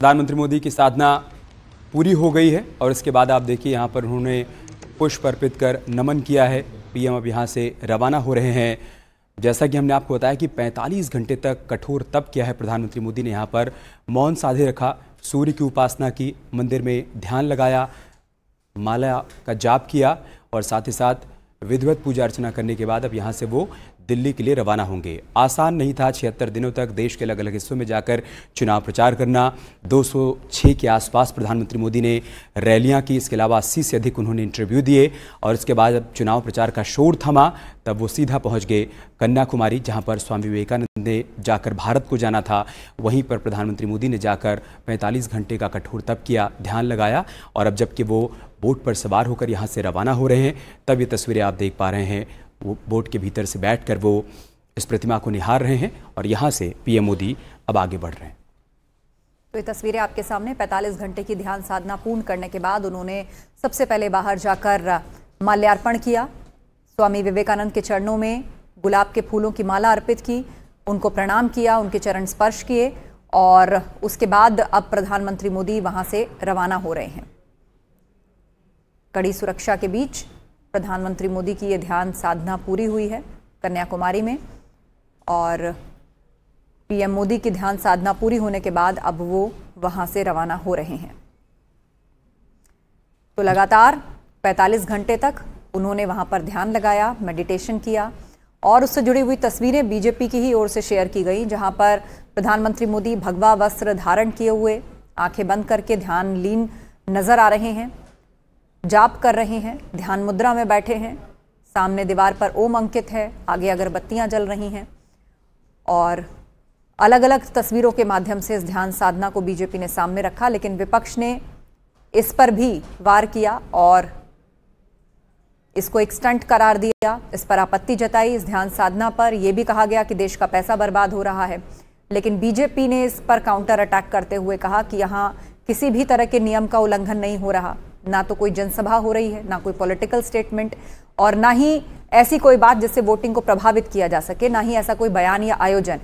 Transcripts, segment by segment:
प्रधानमंत्री मोदी की साधना पूरी हो गई है और इसके बाद आप देखिए यहाँ पर उन्होंने पुष्प अर्पित कर नमन किया है पीएम अब यहाँ से रवाना हो रहे हैं जैसा कि हमने आपको बताया कि 45 घंटे तक कठोर तप किया है प्रधानमंत्री मोदी ने यहाँ पर मौन साधे रखा सूर्य की उपासना की मंदिर में ध्यान लगाया माला का जाप किया और साथ ही साथ विधिवत पूजा अर्चना करने के बाद अब यहाँ से वो दिल्ली के लिए रवाना होंगे आसान नहीं था छिहत्तर दिनों तक देश के अलग अलग हिस्सों में जाकर चुनाव प्रचार करना 206 के आसपास प्रधानमंत्री मोदी ने रैलियां की इसके अलावा अस्सी से अधिक उन्होंने इंटरव्यू दिए और इसके बाद जब चुनाव प्रचार का शोर थमा तब वो सीधा पहुंच गए कन्याकुमारी जहां पर स्वामी विवेकानंद ने जाकर भारत को जाना था वहीं पर प्रधानमंत्री मोदी ने जाकर 45 घंटे का कठोर तप किया ध्यान लगाया और अब जबकि वो बोट पर सवार होकर यहाँ से रवाना हो रहे हैं तब ये तस्वीरें आप देख पा रहे हैं वो बोट के भीतर से बैठ वो इस प्रतिमा को निहार रहे हैं और यहाँ से पीएम मोदी अब आगे बढ़ रहे हैं तो ये तस्वीरें आपके सामने 45 घंटे की ध्यान साधना पूर्ण करने के बाद उन्होंने सबसे पहले बाहर जाकर माल्यार्पण किया स्वामी विवेकानंद के चरणों में गुलाब के फूलों की माला अर्पित की उनको प्रणाम किया उनके चरण स्पर्श किए और उसके बाद अब प्रधानमंत्री मोदी वहां से रवाना हो रहे हैं कड़ी सुरक्षा के बीच प्रधानमंत्री मोदी की ये ध्यान साधना पूरी हुई है कन्याकुमारी में और पीएम मोदी की ध्यान साधना पूरी होने के बाद अब वो वहां से रवाना हो रहे हैं तो लगातार 45 घंटे तक उन्होंने वहां पर ध्यान लगाया मेडिटेशन किया और उससे जुड़ी हुई तस्वीरें बीजेपी की ही ओर से शेयर की गई जहां पर प्रधानमंत्री मोदी भगवा वस्त्र धारण किए हुए आंखें बंद करके ध्यान लीन नज़र आ रहे हैं जाप कर रहे हैं ध्यान मुद्रा में बैठे हैं सामने दीवार पर ओम अंकित है आगे अगरबत्तियाँ जल रही हैं और अलग अलग तस्वीरों के माध्यम से इस ध्यान साधना को बीजेपी ने सामने रखा लेकिन विपक्ष ने इस पर भी वार किया और इसको एक स्टंट करार दिया इस पर आपत्ति जताई इस ध्यान साधना पर यह भी कहा गया कि देश का पैसा बर्बाद हो रहा है लेकिन बीजेपी ने इस पर काउंटर अटैक करते हुए कहा कि यहाँ किसी भी तरह के नियम का उल्लंघन नहीं हो रहा ना तो कोई जनसभा हो रही है ना कोई पॉलिटिकल स्टेटमेंट और ना ही ऐसी कोई बात जिससे वोटिंग को प्रभावित किया जा सके ना ही ऐसा कोई बयान या आयोजन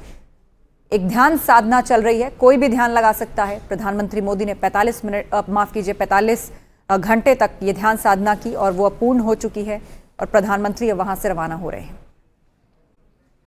एक ध्यान साधना चल रही है कोई भी ध्यान लगा सकता है प्रधानमंत्री मोदी ने 45 मिनट माफ़ कीजिए 45 घंटे तक ये ध्यान साधना की और वो पूर्ण हो चुकी है और प्रधानमंत्री वहां से रवाना हो रहे हैं